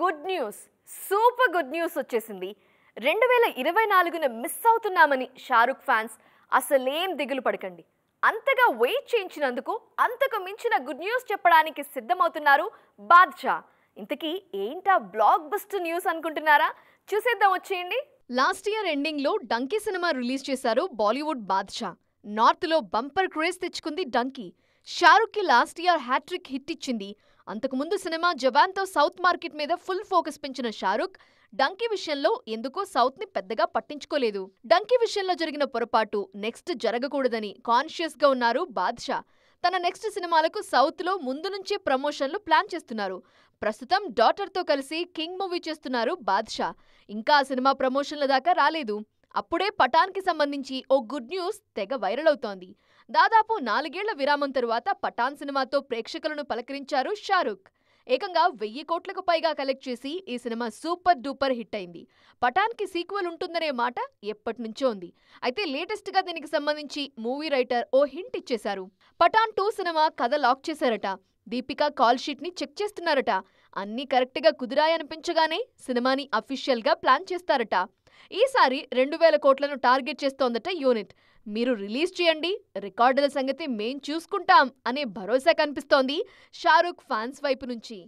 good news super good news వచ్చేసింది రెండు వేల ఇరవై నాలుగున మిస్ అవుతున్నామని షారుఖ్ ఫ్యాన్స్ అసలేం దిగులు పడకండి అంతగా వెయిట్ చేయించినందుకు అంతకు మించిన గుడ్ న్యూస్ చెప్పడానికి సిద్ధమవుతున్నారు బాద్షా ఇంతకీ ఏంటా బ్లాక్ బస్ట్ న్యూస్ అనుకుంటున్నారా చూసేద్దాం వచ్చేయండి లాస్ట్ ఇయర్ ఎండింగ్లో డంకీ సినిమా రిలీజ్ చేశారు బాలీవుడ్ బాద్షా నార్త్లో బంపర్ క్రేజ్ తెచ్చుకుంది డంకీ షారుఖ్కి లాస్ట్ ఇయర్ హ్యాట్రిక్ హిట్ ఇచ్చింది అంతకుముందు సినిమా జవాన్తో సౌత్ మార్కెట్ మీద ఫుల్ ఫోకస్ పెంచిన షారుఖ్ డంకీ విషయంలో ఎందుకో సౌత్ ని పెద్దగా పట్టించుకోలేదు డంకీ విషయంలో జరిగిన పొరపాటు నెక్స్ట్ జరగకూడదని కాన్షియస్గా ఉన్నారు బాద్షా తన నెక్స్ట్ సినిమాలకు సౌత్ లో ముందు నుంచే ప్రమోషన్లు ప్లాన్ చేస్తున్నారు ప్రస్తుతం డాటర్తో కలిసి కింగ్ మూవీ చేస్తున్నారు బాద్షా ఇంకా ఆ సినిమా ప్రమోషన్ల దాకా రాలేదు అప్పుడే కి సంబంధించి ఓ గుడ్ న్యూస్ తెగ వైరల్ అవుతోంది దాదాపు నాలుగేళ్ల విరామం తరువాత పఠాన్ సినిమాతో ప్రేక్షకులను పలకరించారు షారుఖ్ ఏకంగా వెయ్యి కోట్లకు పైగా కలెక్ట్ చేసి ఈ సినిమా సూపర్ డూపర్ హిట్ అయింది కి సీక్వెల్ ఉంటుందనే మాట ఎప్పటి నుంచో ఉంది అయితే లేటెస్ట్గా దీనికి సంబంధించి మూవీ రైటర్ ఓ హింట్ ఇచ్చేశారు పఠాన్ టూ సినిమా కథ లాక్ చేశారట దీపిక కాల్ షీట్ని చెక్ చేస్తున్నారట అన్నీ కరెక్ట్గా కుదిరాయనిపించగానే సినిమాని అఫీషియల్గా ప్లాన్ చేస్తారట ఈసారి రెండు వేల కోట్లను టార్గెట్ చేస్తోందట యూనిట్ మీరు రిలీజ్ చేయండి రికార్డుల సంగతి మేం చూసుకుంటాం అనే భరోసా కనిపిస్తోంది షారుఖ్ ఫ్యాన్స్ వైపు నుంచి